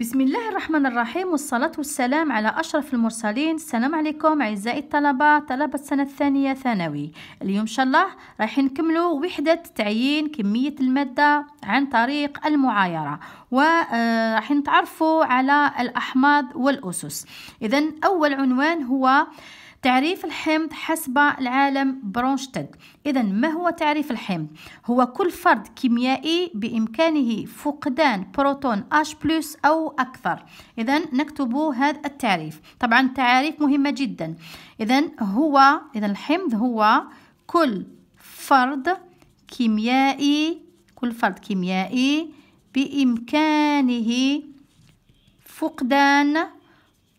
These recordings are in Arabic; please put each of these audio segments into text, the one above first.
بسم الله الرحمن الرحيم والصلاة والسلام على أشرف المرسلين السلام عليكم أعزائي الطلبة طلبة السنة الثانية ثانوي اليوم إن شاء الله راح نكملوا وحدة تعيين كمية المادة عن طريق المعايرة وراح آه، نتعرفوا على الأحماض والأسس إذا أول عنوان هو تعريف الحمض حسب العالم برونشتد إذا ما هو تعريف الحمض؟ هو كل فرد كيميائي بإمكانه فقدان بروتون H بلس أو أكثر إذا نكتب هذا التعريف طبعا التعاريف مهمة جدا إذا هو إذا الحمض هو كل فرد كيميائي كل فرد كيميائي بإمكانه فقدان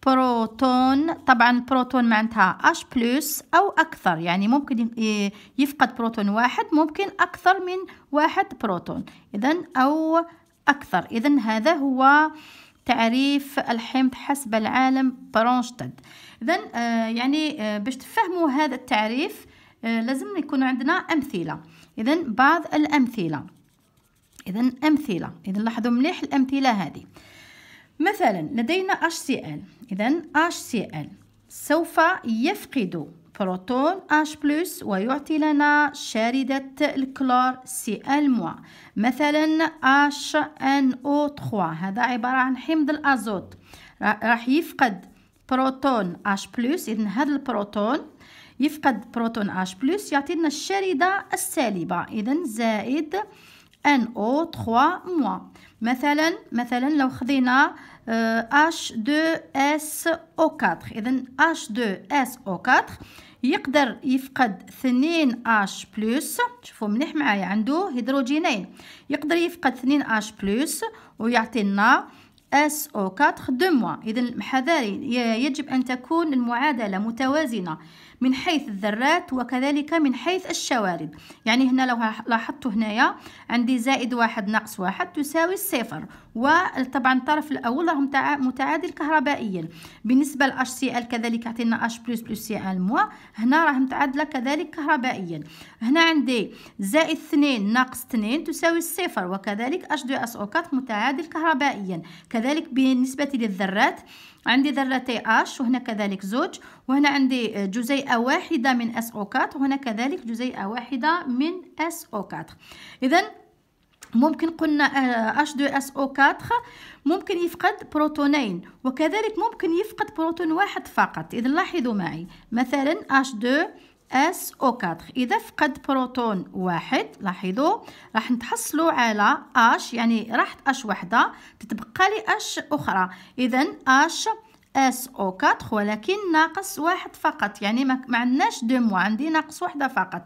بروتون طبعا بروتون معناتها اش بلس او اكثر يعني ممكن يفقد بروتون واحد ممكن اكثر من واحد بروتون اذا او اكثر اذا هذا هو تعريف الحمض حسب العالم برونشتد اذا آه، يعني آه، باش تفهموا هذا التعريف آه، لازم يكون عندنا امثله اذا بعض الامثله اذا امثله اذا لاحظوا مليح الامثله هذه مثلا لدينا HCl إذا HCl سوف يفقد بروتون H بلس ويعطي لنا شاردة الكلور Cl مثلا HNO3 هذا عبارة عن حمض الأزوت راح يفقد بروتون H بلس إذا هذا البروتون يفقد بروتون H بلس يعطي لنا الشاردة السالبة إذا زائد NO3 موا مثلا مثلا لو خذينا H2SO4 إذا H2SO4 يقدر يفقد 2H بلس شوفوا مليح معايا عنده هيدروجينين يقدر يفقد 2H بلس ويعطي لنا SO4 دو موا إذا حذاري يجب أن تكون المعادلة متوازنة من حيث الذرات وكذلك من حيث الشوارب يعني هنا لو لاحظتوا هنايا عندي زائد واحد ناقص واحد تساوي الصفر وطبعا الطرف الاول راه متعادل كهربائيا بالنسبه لاش سي ال كذلك عطينا اش بلس بلس سي ال موا هنا راه متعادله كذلك كهربائيا هنا عندي زائد 2 ناقص 2 تساوي الصفر وكذلك اش دو اس او 4 متعادل كهربائيا كذلك بالنسبه للذرات عندي ذرتي اش وهنا كذلك زوج وهنا عندي جزيئة واحدة من اس او 4 وهنا كذلك جزيئة واحدة من اس او 4 إذا ممكن قلنا آه، H2SO4 ممكن يفقد بروتونين وكذلك ممكن يفقد بروتون واحد فقط إذا لاحظوا معي مثلا H2SO4 إذا فقد بروتون واحد لاحظوا راح نتحصلوا على H يعني راحت H واحدة تتبقى لي H أخرى إذا H SO4 ولكن ناقص واحد فقط يعني ما عندناش دو موا عندي ناقص واحدة فقط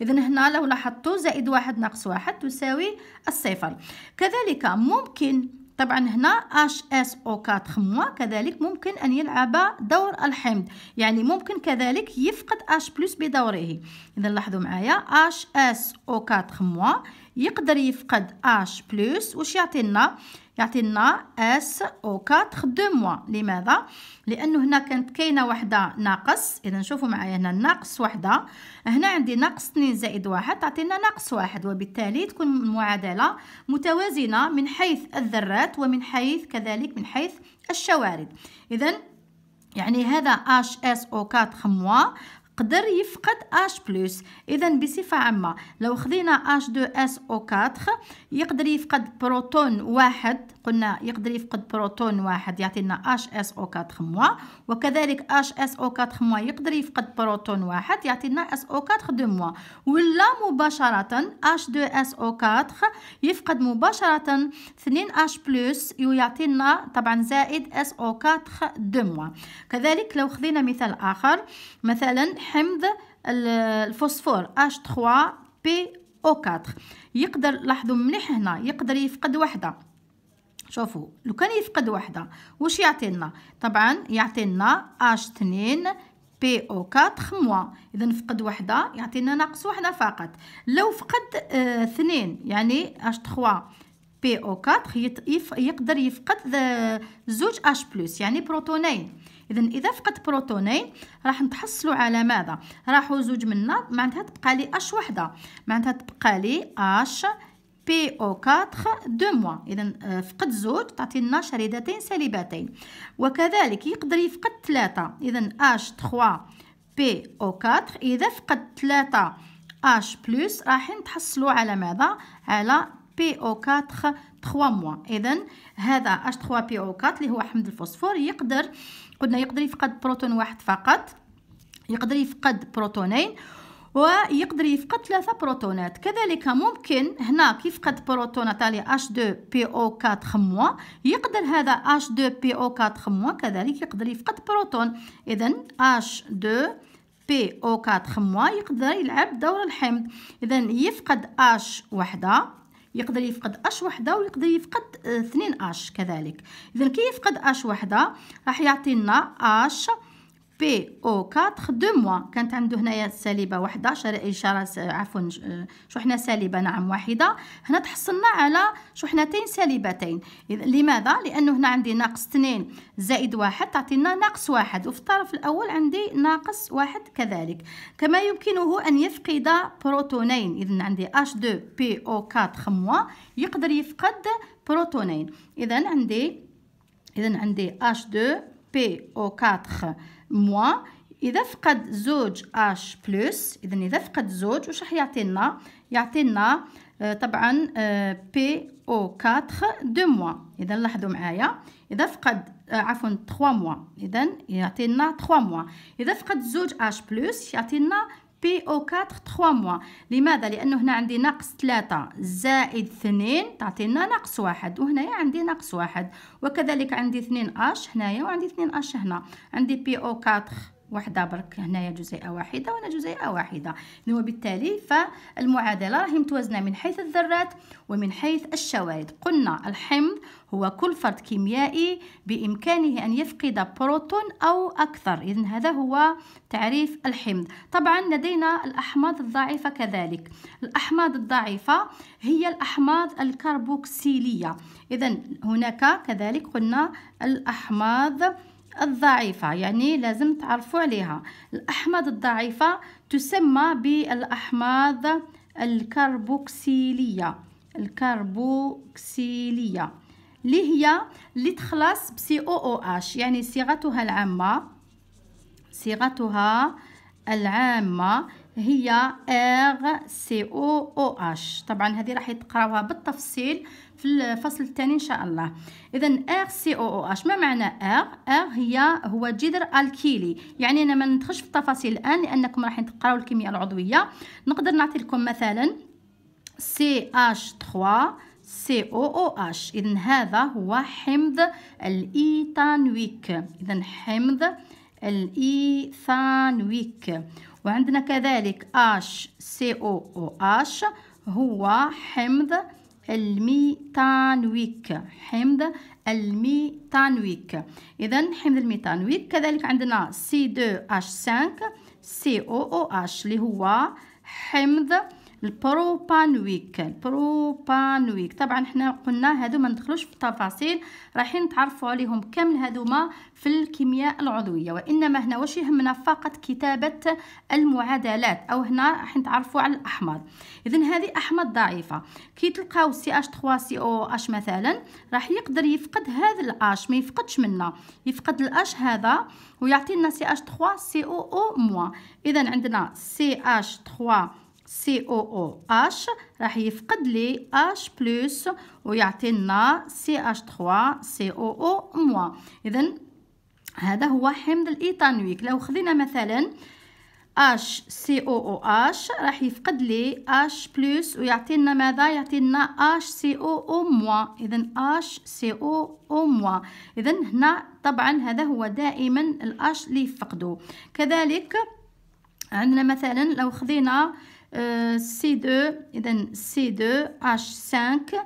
اذا هنا لو لاحظتوا زائد واحد ناقص واحد تساوي الصفر كذلك ممكن طبعا هنا HSO4 موا كذلك ممكن أن يلعب دور الحمض يعني ممكن كذلك يفقد H بلس بدوره إذا لاحظوا معايا HSO4 موا يقدر يفقد اش بلس واش يعطينا يعطينا اس او 4 دو موا لماذا لانه هنا كانت كاينه وحده ناقص اذا شوفوا معايا هنا ناقص وحده هنا عندي ناقص 2 زائد واحد تعطينا ناقص واحد وبالتالي تكون المعادله متوازنه من حيث الذرات ومن حيث كذلك من حيث الشوارد اذا يعني هذا اش اس او 4 موا قدر يفقد H إذا بصفة عامة لو خذينا H2SO4 يقدر يفقد بروتون واحد قلنا يقدر يفقد بروتون واحد يعطينا HSO4 موا وكذلك HSO4 موا يقدر يفقد بروتون واحد يعطينا SO4 دو موا ولا مباشرة H2SO4 يفقد مباشرة 2H بلس يعطينا طبعا زائد SO4 دو موا كذلك لو خذينا مثال آخر مثلا حمض الفوسفور H3PO4 يقدر لاحظوا مليح هنا يقدر يفقد وحده شوفوا لو كان يفقد وحده واش يعطينا طبعا يعطينا اش 2 بي او 4 موا اذا فقد وحده يعطينا ناقص وحده فقط لو فقد آه، اثنين آه يعني اش 3 بي او 4 يقدر يفقد آه، زوج اش بلس يعني بروتونين اذا اذا فقد بروتونين راح نتحصلوا على ماذا راحوا زوج منا معناتها تبقى لي اش وحده معناتها تبقى لي اش بي او 4 دو موا اذا فقد زوج تعطينا شريدتين سالبتين وكذلك يقدر يفقد ثلاثة اذا اش 3 بي او 4 اذا فقد ثلاثة اش بلس راح نتحصلوا على ماذا على بي او 4 3 موا اذا هذا اش 3 بي او 4 اللي هو حمض الفوسفور يقدر قلنا يقدر يفقد بروتون واحد فقط يقدر يفقد بروتونين ويقدر يفقد ثلاثة بروتونات كذلك ممكن هنا كيفقد بروتونات على H2PO4 خموة يقدر هذا H2PO4 خموة كذلك يقدر يفقد بروتون إذا H2PO4 خموة يقدر يلعب دور الحمض إذا يفقد H وحدة يقدر يفقد اش وحده ويقدر يفقد 2 اش كذلك اذا كي يفقد اش وحده راح يعطينا اش بي او 4 دو موا كانت عنده هنايا سالبه واحده اشاره عفوا شحنه سالبه نعم واحده هنا تحصلنا على شحنتين سالبتين لماذا لانه هنا عندي ناقص 2 زائد واحد تعطينا ناقص واحد وفي الطرف الاول عندي ناقص واحد كذلك كما يمكنه ان يفقد بروتونين اذا عندي h 2 او 4 موا يقدر يفقد بروتونين اذا عندي اذا عندي h 2 او 4 موا إذا فقد زوج اش بلس إذا إذا فقد زوج واش راح يعطينا يعطينا آه، طبعا بي او 4 دو موا اذا لاحظوا معايا اذا فقد آه، عفوا 3 موا اذا يعطينا 3 موا اذا فقد زوج اش بلس يعطينا PO4 3 موا لماذا لانه هنا عندي ناقص 3 زائد 2 تعطينا ناقص 1 وهنايا عندي ناقص 1 وكذلك عندي 2 اش هنايا وعندي 2 اش هنا عندي PO4 وحده برك هنايا جزيئه واحده وهنا جزيئه واحده وبالتالي فالمعادله راهي متوازنه من حيث الذرات ومن حيث الشوائد قلنا الحمض هو كل فرد كيميائي بامكانه ان يفقد بروتون او اكثر اذا هذا هو تعريف الحمض طبعا لدينا الاحماض الضعيفه كذلك الاحماض الضعيفه هي الاحماض الكربوكسيليه اذا هناك كذلك قلنا الاحماض الضعيفة يعني لازم تعرفوا عليها الأحماض الضعيفة تسمى بالأحماض الكربوكسيلية الكربوكسيلية اللي هي اللي تخلص بسي او او اش يعني صيغتها العامة صيغتها العامة هي اغ سي او او اش طبعا هذه راح تقراوها بالتفصيل في الفصل الثاني ان شاء الله اذا ار سي او او اش ما معنى ار ار هي هو جذر الكيلي يعني انا ما ندخلش في التفاصيل الان لانكم راح تقراو الكيمياء العضويه نقدر نعطي لكم مثلا سي اش 3 COOH إذا هذا هو حمض الإيثانويك إذا حمض الإيثانويك وعندنا كذلك HCOOH هو حمض الميتانويك حمض الميتانويك إذا حمض الميتانويك كذلك عندنا c 2 او 5 اش اللي هو حمض البروبانويك البروبانويك طبعا حنا قلنا هادو ما ندخلوش في التفاصيل رايحين نتعرفوا عليهم كامل هادوما في الكيمياء العضويه وانما هنا واش يهمنا فقط كتابه المعادلات او هنا راح نتعرفوا على الاحماض اذا هذه احماض ضعيفه كي تلقاو سي اش 3 سي او اش مثلا راح يقدر يفقد هذا الاش ما يفقدش منا يفقد الاش هذا ويعطينا سي اش 3 سي او او موان اذا عندنا سي اش 3 سي او او اش راح يفقد لي اش بلس ويعطينا سي اش 3 سي او او موا اذا هذا هو حمض الايثانويك لو خذينا مثلا اش سي او او اش راح يفقد لي اش بلس ويعطينا ماذا يعطينا اش سي او او موا اذا اش سي او او موا اذا هنا طبعا هذا هو دائما الاش اللي يفقدو كذلك عندنا مثلا لو خذينا آه C2 إذا C2 H5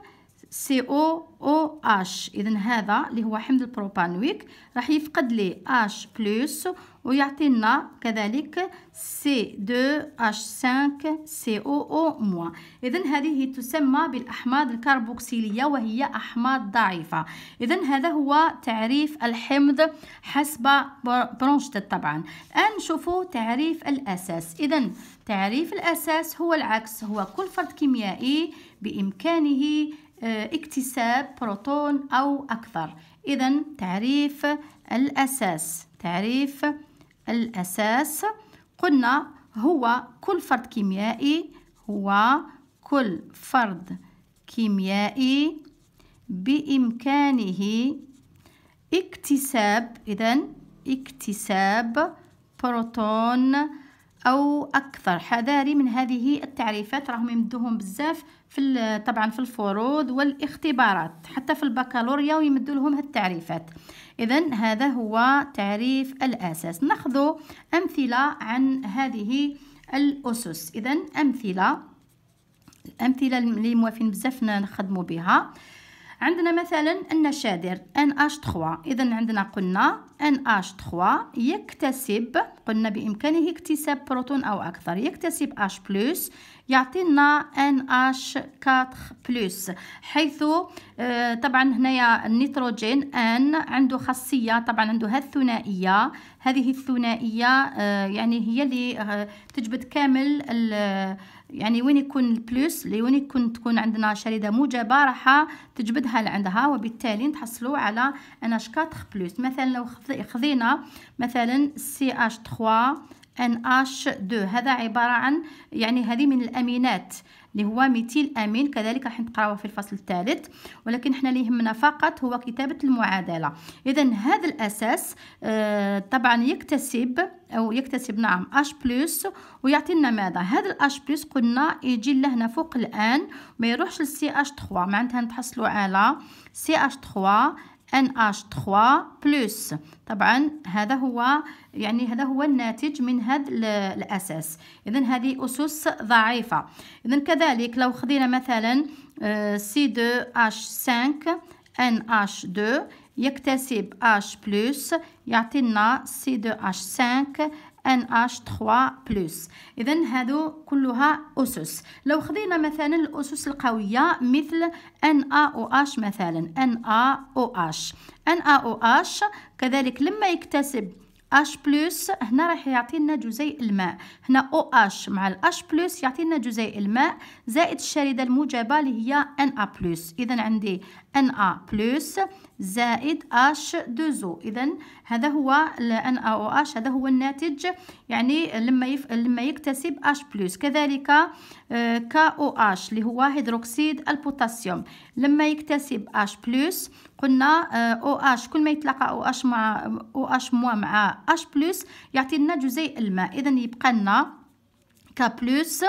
CO OH إذا هذا اللي هو حمض البروبانويك راح يفقد لي H بلس ويعطينا كذلك C2H5COO موا إذا هذه تسمى بالأحماض الكربوكسيلية وهي أحماض ضعيفة إذا هذا هو تعريف الحمض حسب برونشتت طبعا الآن نشوفوا تعريف الأساس إذا تعريف الأساس هو العكس هو كل فرد كيميائي بإمكانه آه، اكتساب بروتون أو أكثر إذا تعريف الأساس تعريف الأساس قلنا هو كل فرد كيميائي هو كل فرد كيميائي بإمكانه اكتساب إذا اكتساب بروتون او اكثر حذاري من هذه التعريفات راهم يمدوهم بزاف في طبعا في الفروض والاختبارات حتى في البكالوريا ويمدوا لهم هالتعريفات اذا هذا هو تعريف الاساس ناخذ امثله عن هذه الاسس اذا امثله الامثله اللي موافين بزاف نخدموا بها عندنا مثلا النشادر NH3 إذا عندنا قلنا NH3 يكتسب قلنا بإمكانه اكتساب بروتون أو أكثر يكتسب H بلس يعطينا NH4 بلس حيث آه، طبعا هنايا النيتروجين N عنده خاصية طبعا عنده هالثنائية هذه الثنائية آه، يعني هي اللي آه، تجبد كامل يعني وين يكون البلوس اللي وين يكون تكون عندنا شريده موجبه راح تجبدها لعندها وبالتالي نتحصلوا على ان اش 4 بلوس مثلا لو خذينا مثلا سي اش 3 ان اش 2 هذا عباره عن يعني هذه من الامينات اللي هو ميتيل امين كذلك راح نقراوه في الفصل الثالث ولكن احنا اللي يهمنا فقط هو كتابه المعادله اذا هذا الاساس آه، طبعا يكتسب أو يكتسب نعم أش بلس ويعطينا ماذا هذا الأش بلس قلنا يجي لهنا فوق الآن ما يروحش للسي أش 3 معناتها نتحصلوا على سي أش 3 NH3 بلس طبعا هذا هو يعني هذا هو الناتج من هذا الأساس إذا هذه أسس ضعيفة إذا كذلك لو خذينا مثلا آه، C2H5 NH2 يكتسب H+, يعطينا C2H5 NH3+. إذا هادو كلها أسس. لو خدينا مثلا الأسس القوية مثل NaOH مثلا NaOH. NaOH كذلك لما يكتسب H بلس هنا راح يعطينا جزيء الماء هنا OH مع ال H بلس يعطينا جزيء الماء زائد الشريدة الموجبة اللي هي Na بلس إذا عندي Na بلس زائد H2O إذا هذا هو NaOH هذا هو الناتج يعني لما يف... لما يكتسب H بلس كذلك آه، KOH اللي هو هيدروكسيد البوتاسيوم لما يكتسب H بلس قلنا OH كل ما يتلاقى OH مع OH مع H بلس يعطي لنا جزيء الماء إذا يبقى لنا بلس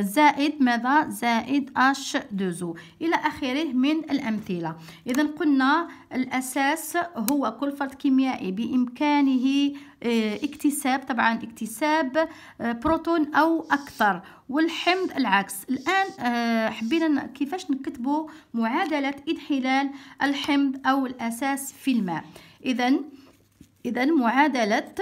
زائد euh, ماذا زائد اش دوزو الى اخره من الامثله اذا قلنا الاساس هو كل فرد كيميائي بامكانه آه، اكتساب طبعا اكتساب آه، بروتون او اكثر والحمض العكس الان آه، حبينا كيفاش نكتبوا معادله انحلال الحمض او الاساس في الماء اذا اذا معادله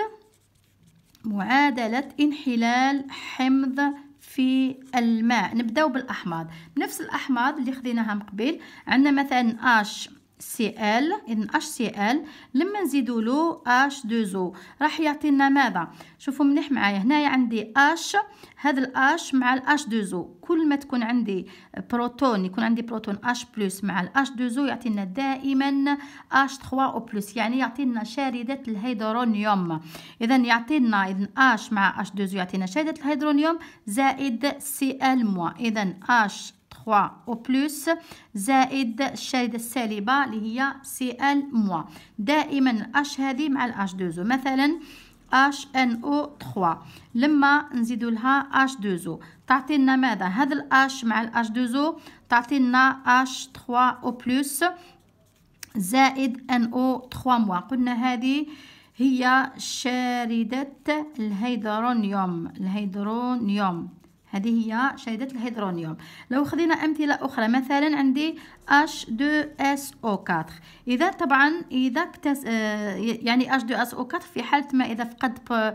معادلة انحلال حمض في الماء نبداو بالاحماض نفس الاحماض اللي خديناها من عندنا مثلا اش HCl إن HCl لما نزيدو له H2O راح يعطينا ماذا شوفوا منيح معايا هنايا عندي H هذا ال H مع ال H2O كل ما تكون عندي بروتون يكون عندي بروتون H بلس مع ال H2O يعطينا دائما 3 أو بلس يعني يعطينا شاردة الهيدرونيوم إذا يعطينا إذا H مع H2O يعطينا شاردة الهيدرونيوم زائد Cl- إذا H 3 أو بلس زائد الشاردة السالبة اللي هي سي ال موا دائما الأش هذه مع الأش دوزو مثلا اش ان او 3 لما نزيدو لها اش دوزو تعطي لنا ماذا هذا الاش مع الاش دوزو تعطي لنا اش 3 او بلس زائد ان او 3 موا قلنا هذه هي شاردة الهيدرونيوم الهيدرونيوم هذه هي شيدة الهيدرونيوم لو خذينا أمثلة أخرى مثلا عندي H2SO4 إذا طبعا إذا اكتس آه، يعني H2SO4 في حالة ما إذا فقد آه،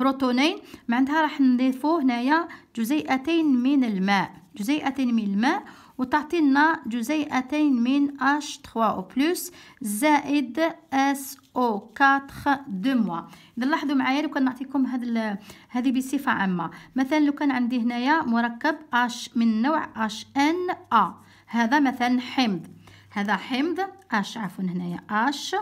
بروتونين معناتها راح نضيفو هنايا جزيئتين من الماء جزيئتين من الماء وتعطينا جزيئتين من H3O+, زائد SO4 دو موا إذا لاحظوا معايا لو كان نعطيكم هاد هذه بصفة عامة مثلا لو كان عندي هنايا مركب H من نوع HNA هذا مثلا حمض هذا حمض H عفوا هنايا H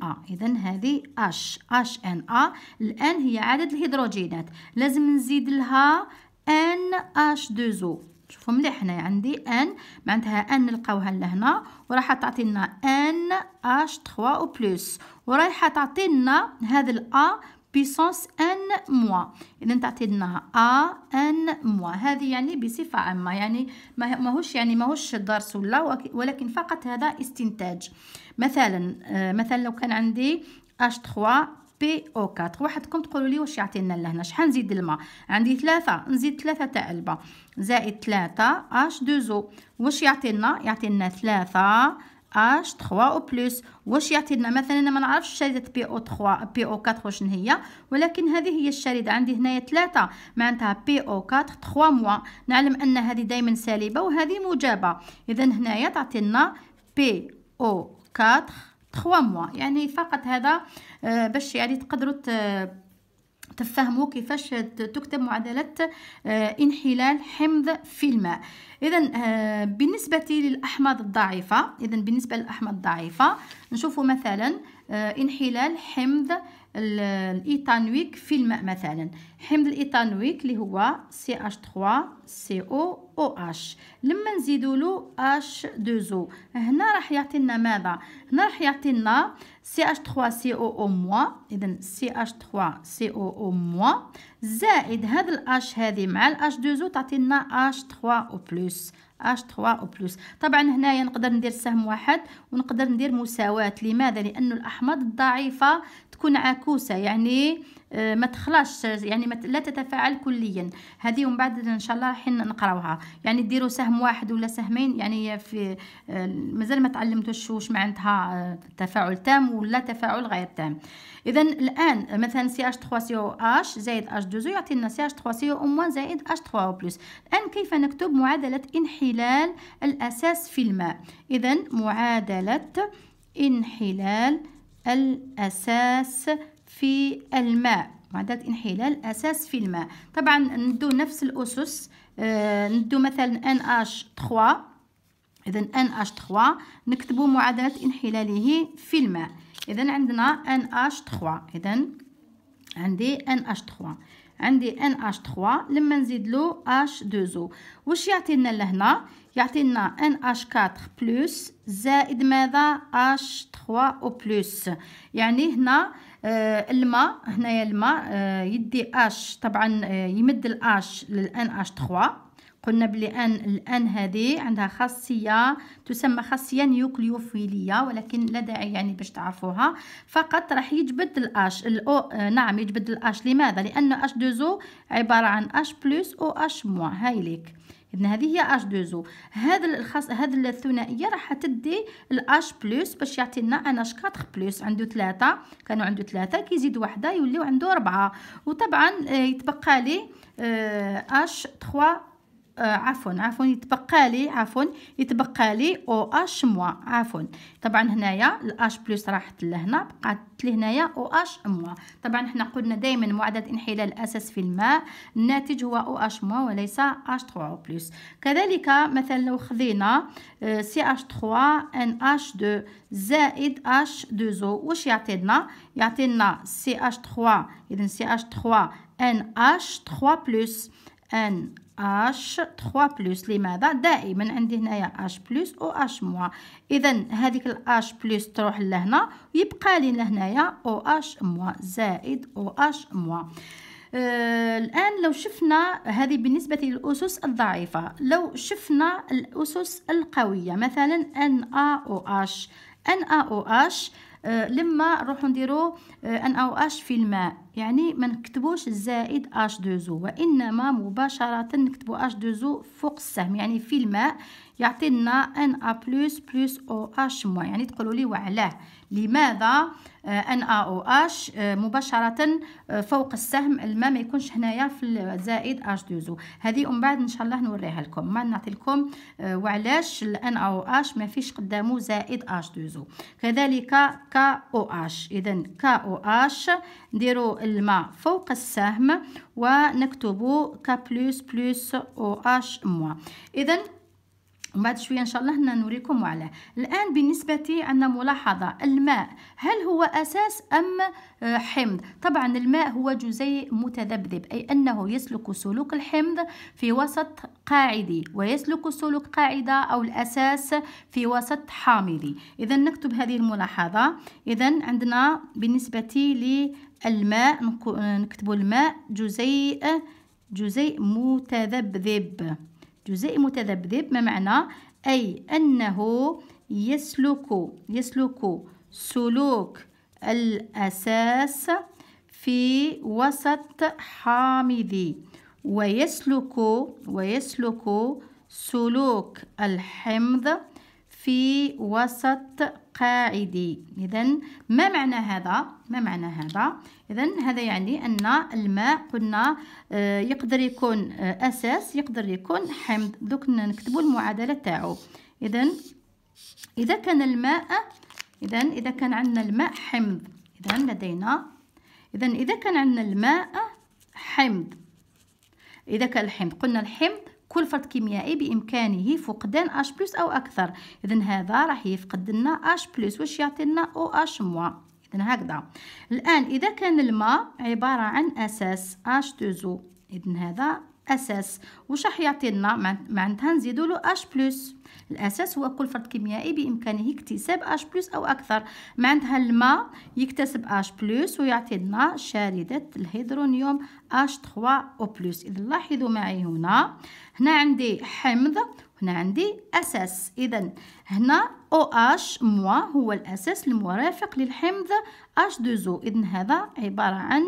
Na إذا هذه H HNA الآن هي عدد الهيدروجينات لازم نزيد لها NH2O شوفوا مليح هنايا عندي ان معناتها ان نلقاوها لهنا وراح لنا ان اش 3 او بلس ورايحه لنا هذا الا بيسونس ان موا اذا تعطي لنا ا ان موا هذه يعني بصفه عامه يعني ماهوش يعني ماهوش درس ولا ولكن فقط هذا استنتاج مثلا آه، مثلا لو كان عندي اش 3 بي او 4 وحدكم تقولوا لي واش يعطي لنا لهنا شحال نزيد الماء عندي ثلاثة نزيد ثلاثة تاع البا زائد ثلاثة اش دوزو واش يعطي لنا يعطي لنا 3 اش 3 او بلس واش يعطي لنا مثلا انا ما نعرفش الشريده بي او 3 بي او 4 واش هي ولكن هذه هي الشريده عندي هنايا 3 معناتها بي او 4 3 موا نعلم ان هذه دائما سالبه وهذه موجبه اذا هنايا تعطي لنا بي او 4 3 موا يعني فقط هذا آه، باش يعني تقدروا تفهموا كيفاش تكتب معادلة آه، انحلال حمض في الماء إذا آه، بالنسبة للأحماض الضعيفة إذا بالنسبة للأحماض الضعيفة نشوفوا مثلا انحلال حمض الايثانويك في الماء مثلا حمض الايثانويك اللي هو سي اش 3 سي او او اش لما نزيدوا له اش 2 او هنا راح يعطينا ماذا هنا راح يعطينا سي اش 3 سي او او موا اذا سي اش 3 سي او او موا زائد هذا الاش هذه مع الاش 2 او تعطينا اش 3 او بلس اش 3 او بلس طبعا هنايا نقدر ندير سهم واحد ونقدر ندير مساواه لماذا لانه الاحماض الضعيفه تكون عكوسه يعني آه، ما تخلاش يعني ما لا تتفاعل كليا هذه ومن بعد ان شاء الله راح نقراوها يعني ديروا سهم واحد ولا سهمين يعني في آه، مازال ما تعلمتوش واش معناتها آه، تفاعل تام ولا تفاعل غير تام اذا الان مثلا سي اش 3 سي او اش زائد اش 2 يعطينا سي اش 3 سي او موان زائد اش 3 او بلس الان كيف نكتب معادله انحلال الاساس في الماء اذا معادله انحلال الاساس في الماء معدات انحلال أساس في الماء طبعا ندو نفس الأسس آه، ندو مثلا NH3 إذا NH3 نكتبو معادلة انحلاله في الماء إذا عندنا NH3 إذا عندي NH3 عندي NH3 لما نزيد له H2O واش يعطي لنا لهنا يعطي لنا NH4 بلس زائد ماذا H3 أو بلس يعني هنا آه، الماء هنايا الماء آه، يدي اش طبعا آه، يمد الاش للان اش 3 قلنا بلي ان الان هذه عندها خاصيه تسمى خاصيه نيوكليوفيليه ولكن لا داعي يعني باش تعرفوها فقط راح يجبد الاش الاو آه، نعم يجبد الاش لماذا لان اش 2 عباره عن اش بلس او اش موان هاي ليك اذا هذه هي اش 2 هذا الخاص هذا الثنائيه راح تدي الاش بلس باش يعطينا ان اش 4 بلس عنده ثلاثة كانوا عنده ثلاثة كيزيد وحده يوليو عنده أربعة وطبعا آه، يتبقى لي اش آه، 3 آه، عفوا عفوا يتبقى لي عفوا يتبقى لي او اش موا عفوا طبعا هنايا الاش بلس راحت لهنا بقات لي هنايا او اش موا طبعا حنا قلنا دائما معدل انحلال اساس في الماء الناتج هو او اش موا وليس اش 3 بلس كذلك مثلا لو خذينا سي اش 3 ان اش 2 زائد اش 2 او واش يعطينا يعطينا سي اش 3 اذا سي اش 3 ان اش 3 بلس ان اش 3 بلس لماذا دائما عندي هنايا اش بلس او اش موا اذا هذيك الاش بلس تروح لهنا ويبقى لنا هنايا او اش موا زائد او اش موا الآن لو شفنا هذه بالنسبة للأسس الضعيفة لو شفنا الأسس القوية مثلا NaOH NaOH آه، لما نروحو نديرو آه، ان او اش في الماء يعني ما نكتبوش الزائد اش زو وانما مباشره نكتبو اش زو فوق السهم يعني في الماء يعطي لنا ان ا بلس بلس او اش موان يعني تقولوا لي وعلاه لماذا ان ا او اش مباشره آه, فوق السهم الما ما يكونش هنايا في زائد اش دوزو هذه ومن بعد ان شاء الله نوريها لكم ما نعطي لكم آه, وعلاش الان او اش ما فيش قدامه زائد اش دوزو كذلك ك او اش اذا ك او اش نديروا الماء فوق السهم ونكتبوا ك بلس بلس او اش موان اذا وبعد شويه ان شاء الله هنا نوريكم وعلاه الان بالنسبه عندنا ملاحظه الماء هل هو اساس ام آه، حمض طبعا الماء هو جزيء متذبذب اي انه يسلك سلوك الحمض في وسط قاعدي ويسلك سلوك قاعده او الاساس في وسط حامضي اذا نكتب هذه الملاحظه اذا عندنا بالنسبه للماء نكتب الماء جزيء جزيء متذبذب جزيء متذبذب ما معنى أي أنه يسلك يسلك سلوك الأساس في وسط حامض ويسلك ويسلك سلوك الحمض في وسط قاعدي إذا ما معنى هذا ما معنى هذا إذا هذا يعني أن الماء قلنا آه، يقدر يكون آه، أساس يقدر يكون حمض دوك نكتبوا المعادلة تاعو إذا إذا كان الماء إذا إذا كان عندنا الماء حمض إذا لدينا إذا إذا كان عندنا الماء حمض إذا كان الحمض قلنا الحمض كل فرد كيميائي بإمكانه فقدان اش بلس أو أكثر إذا هذا راح يفقد لنا اش بلس واش يعطي لنا أو اش موا إذا هكذا الآن إذا كان الماء عبارة عن أساس اش 2 إذا هذا أساس واش راح يعطي لنا معناتها نزيدوا له اش بلس الأساس هو كل فرد كيميائي بإمكانه اكتساب اش بلس أو أكثر معناتها عندها الماء يكتسب اش بلس ويعطي لنا شاردة الهيدرونيوم اش 3 او بلس إذا لاحظوا معي هنا هنا عندي حمض هنا عندي أساس إذا هنا او اش موا هو الأساس المرافق للحمض اش 2 زو اذا هذا عبارة عن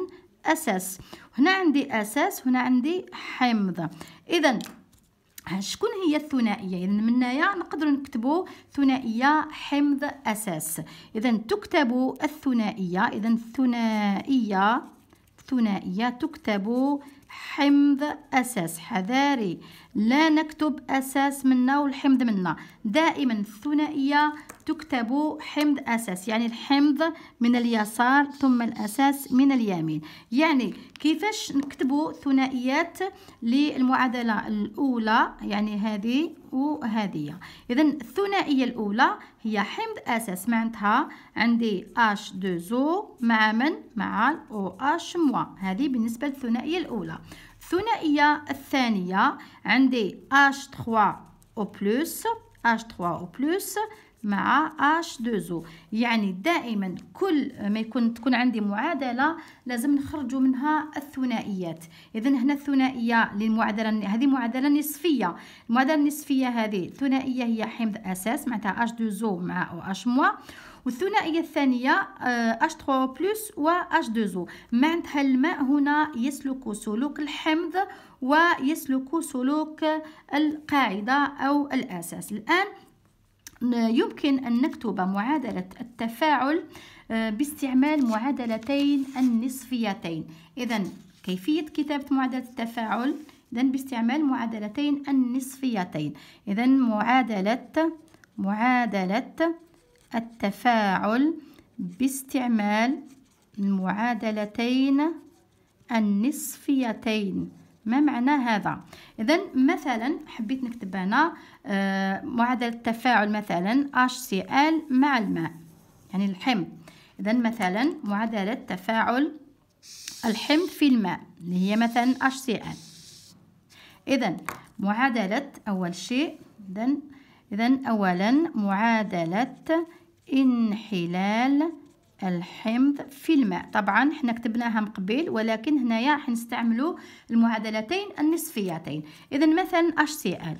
أساس هنا عندي أساس هنا عندي حمض إذا شكون هي الثنائيه اذا يعني من هنايا نقدروا نكتبوا ثنائيه حمض اساس اذا تكتب الثنائيه اذا الثنائيه الثنائيه تكتب حمض اساس حذاري لا نكتب أساس منا والحمض منا دائما الثنائية تكتب حمض أساس يعني الحمض من اليسار ثم الأساس من اليمين يعني كيفاش نكتب ثنائيات للمعادلة الأولى يعني هذه وهذه إذا الثنائية الأولى هي حمض أساس معناتها عندي اش دو زو مع من؟ مع ال OH موا هذه بالنسبة للثنائية الأولى الثنائية الثانية عندي H3 أو بلس H3 أو بلس مع اش دوزو يعني دائما كل ما يكون تكون عندي معادلة لازم نخرجوا منها الثنائيات إذا هنا الثنائية للمعادلة هذه معادلة نصفية المعادلة النصفية هذه الثنائية هي حمض أساس معناتها اش دوزو مع مع اش موان والثنائية اش H3 بلس و اش 2 o معناتها الماء هنا يسلك سلوك الحمض ويسلك سلوك القاعدة أو الأساس الآن يمكن أن نكتب معادلة التفاعل آه، باستعمال معادلتين النصفيتين إذا كيفية كتابة معادلة التفاعل إذا باستعمال معادلتين النصفيتين إذا معادلة معادلة التفاعل باستعمال المعادلتين النصفيتين ما معنى هذا اذا مثلا حبيت نكتب انا معادله تفاعل مثلا HCl مع الماء يعني الحمض اذا مثلا معادله تفاعل الحمض في الماء اللي هي مثلا HCl اذا معادله اول شيء اذا اذا اولا معادله انحلال الحمض في الماء طبعا حنا كتبناها من قبل ولكن هنايا حنستعملوا المعادلتين النصفيتين اذا مثلا اش سي ال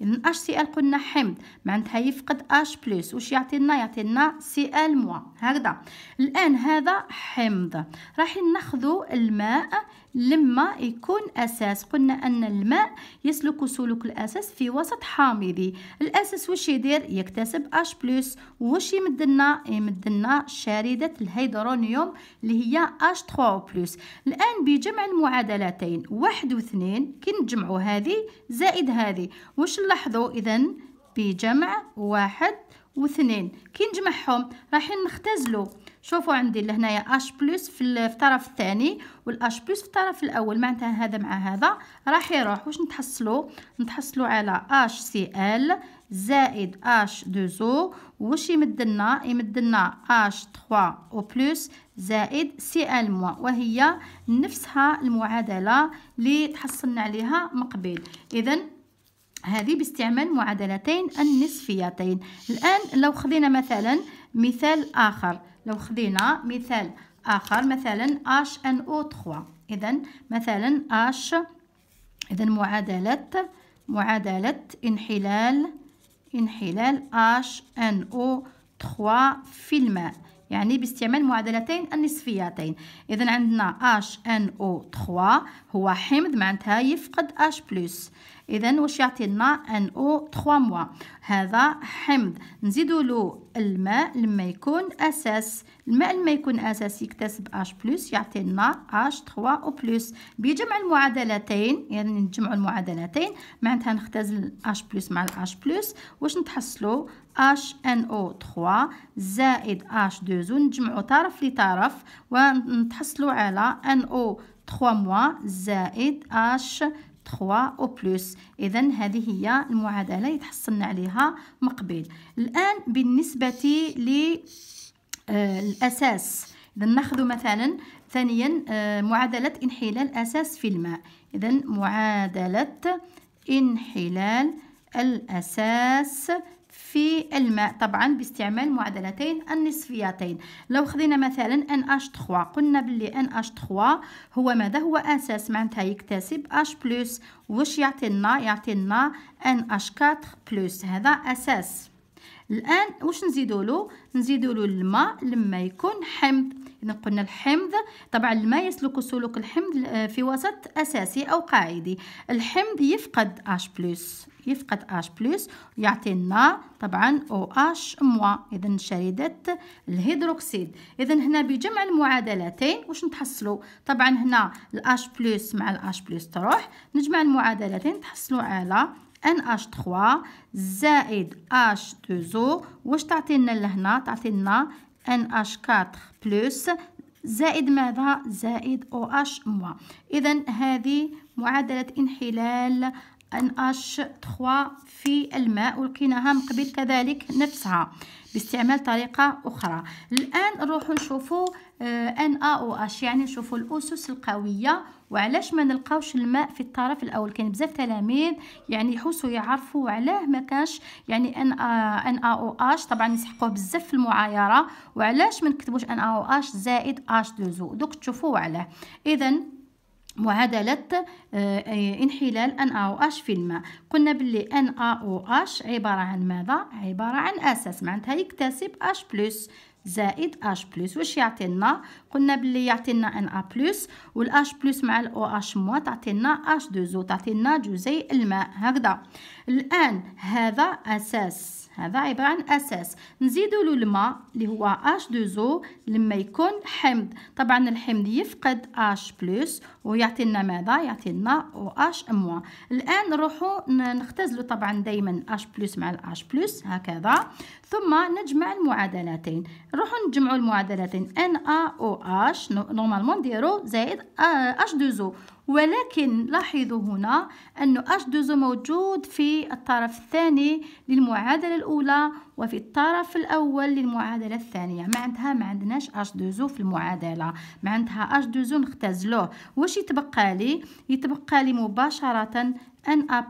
اذا اش سي ال قلنا حمض معناتها يفقد اش بلس واش يعطينا يعطينا سي ال موان هكذا الان هذا حمض راح ناخذ الماء لما يكون أساس قلنا أن الماء يسلك سلوك الأساس في وسط حامضي الأساس واش يدير يكتسب H بلس واش يمد لنا يمد لنا شاردة الهيدرونيوم اللي هي H3 بلس الآن بجمع المعادلتين واحد واثنين كي نجمعوا هذه زائد هذه واش نلاحظوا إذا بجمع واحد واثنين كي نجمعهم رايحين نختزلو شوفوا عندي لهنايا اش بلس في الطرف الثاني والاش بلس في الطرف الاول معناتها هذا مع هذا راح يروح واش نتحصلوا نتحصلوا على اش سي ال زائد اش دوزو واش يمد لنا يمد لنا اش 3 او بلس زائد سي ال موا وهي نفسها المعادله اللي تحصلنا عليها مقبل اذا هذه باستعمال معادلتين النصفيتين الآن لو خذينا مثلا مثال آخر لو خذينا مثال آخر مثلا اش ان او 3 إذا مثلا اش إذا معادلة معادلة انحلال انحلال اش ان او 3 في الماء يعني باستعمال معادلتين النصفيتين إذا عندنا HNO3 هو حمض معناتها يفقد H+. إذا واش يعطينا NO 3 موا هذا حمض نزيدو له الماء لما يكون أساس الماء لما يكون أساس يكتسب H+, يعطينا H3O+. بجمع المعادلتين يعني نجمعوا المعادلتين معناتها نختزل H+, مع ال H+, واش نتحصلو HNO3 زائد H2O نجمعو طرف لطرف ونتحصلو على NO3- زائد H 3 او بلس اذا هذه هي المعادله اللي تحصلنا عليها مقبل الان بالنسبه للأساس آه، اذا ناخذ مثلا ثانيا معادله انحلال اساس في الماء اذا معادله انحلال الاساس في الماء طبعا باستعمال معادلتين النصفيتين لو خذينا مثلا NH3 قلنا باللي NH3 هو ماذا هو اساس معناتها يكتسب H+ واش يعطينا يعطينا NH4+ هذا اساس الان واش نزيدولو نزيدولو الماء لما يكون حمض إذا قلنا الحمض طبعا ما يسلك سلوك الحمض آه، في وسط أساسي أو قاعدي الحمض يفقد H+, يفقد H+, يعطينا طبعا OH موا إذا شريدة الهيدروكسيد إذا هنا بجمع المعادلتين واش نتحصلوا طبعا هنا ال H+, مع ال H+, تروح نجمع المعادلتين تحصلوا على NH3 زائد H2O واش تعطينا لهنا تعطينا NH4 بلس زائد ماذا زائد OH موا إذا هذه معادلة انحلال NH3 في الماء ولقيناها من قبل كذلك نفسها باستعمال طريقة أخرى الآن نروحوا نشوفوا ان ا او اش يعني نشوفوا الاسس القويه وعلاش ما نلقاوش الماء في الطرف الاول كاين بزاف تلاميذ يعني يحوسوا يعرفوا علاه ما كانش يعني ان آ ان ا او اش طبعا يسحقوه بزاف في المعايره وعلاش ما نكتبوش ان ا او اش زائد اش 2 او دوك تشوفوا علاه اذا معادلة انحلال آه، آه، NaOH في الماء قلنا باللي NaOH عبارة عن ماذا؟ عبارة عن أساس معناتها يكتسب H+, زائد H+, واش يعطينا قلنا باللي يعطينا ان ا بلس والاش بلس مع الاو اش موا تعطينا اش زو تعطينا جزيء الماء هكذا الان هذا اساس هذا عباره عن اساس نزيدوا له الماء اللي هو اش زو لما يكون حمض طبعا الحمض يفقد اش بلس ويعطينا ماذا يعطينا او اش موا الان نروحوا نختزلوا طبعا دائما اش بلس مع الاش بلس هكذا ثم نجمع المعادلتين نروحوا نجمعوا المعادلتين ان ا او H نورمالمون نديرو زائد H2O ولكن لاحظوا هنا أن H2O موجود في الطرف الثاني للمعادلة الأولى وفي الطرف الأول للمعادلة الثانية يعني ما عندها ما عندناش H2O في المعادلة ما عندها H2O نختزله واش يتبقى لي يتبقى لي مباشرة Na++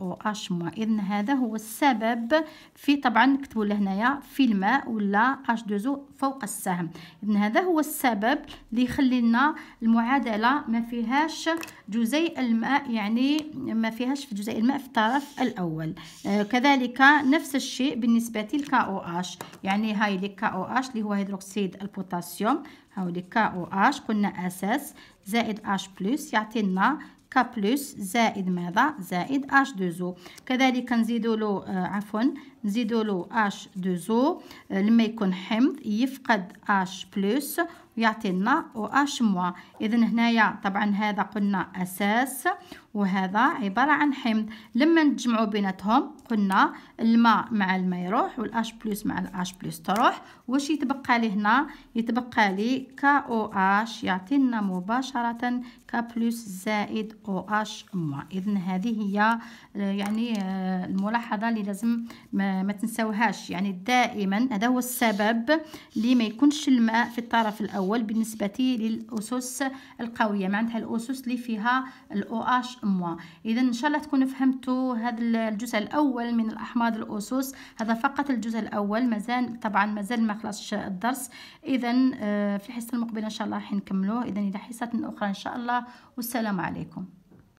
OH- إذن هذا هو السبب في طبعا نكتبوا لهنايا في الماء ولا H2O فوق السهم إذن هذا هو السبب اللي يخلي لنا المعادلة ما فيهاش جزيء الماء يعني ما فيهاش في جزيء الماء في الطرف الأول آه كذلك نفس الشيء بالنسبة او اش يعني هاي او اش اللي هو هيدروكسيد البوتاسيوم هاو او اش قلنا أساس زائد H+ بلس يعطينا ك بلس زائد ماذا زائد اش زو كذلك نزيدو له آه عفوا نزيدو له اش آه، دوزو لما يكون حمض يفقد اش بلس يعطينا لنا او اش موا اذا هنايا طبعا هذا قلنا اساس وهذا عباره عن حمض لما نجمعوا بيناتهم قلنا الماء مع الماء يروح والاش بلس مع الاش بلس تروح واش يتبقى لي هنا يتبقى لي او اش يعطي لنا مباشره بلس زائد او اش موا اذا هذه هي آه، يعني آه، الملاحظه اللي لازم ما, ما تنساوهاش يعني دائما هذا هو السبب اللي ما يكونش الماء في الطرف الاول الأول بالنسبة للأسس القوية معناتها الأسس اللي فيها الأو أش موا إذا إن شاء الله تكونوا فهمتوا هذا الجزء الأول من الأحماض الأسس هذا فقط الجزء الأول مازال طبعا مازال ما خلصش الدرس إذا آه، في الحصة المقبلة إن شاء الله حنكملوه إذا إلى حصة أخرى إن شاء الله والسلام عليكم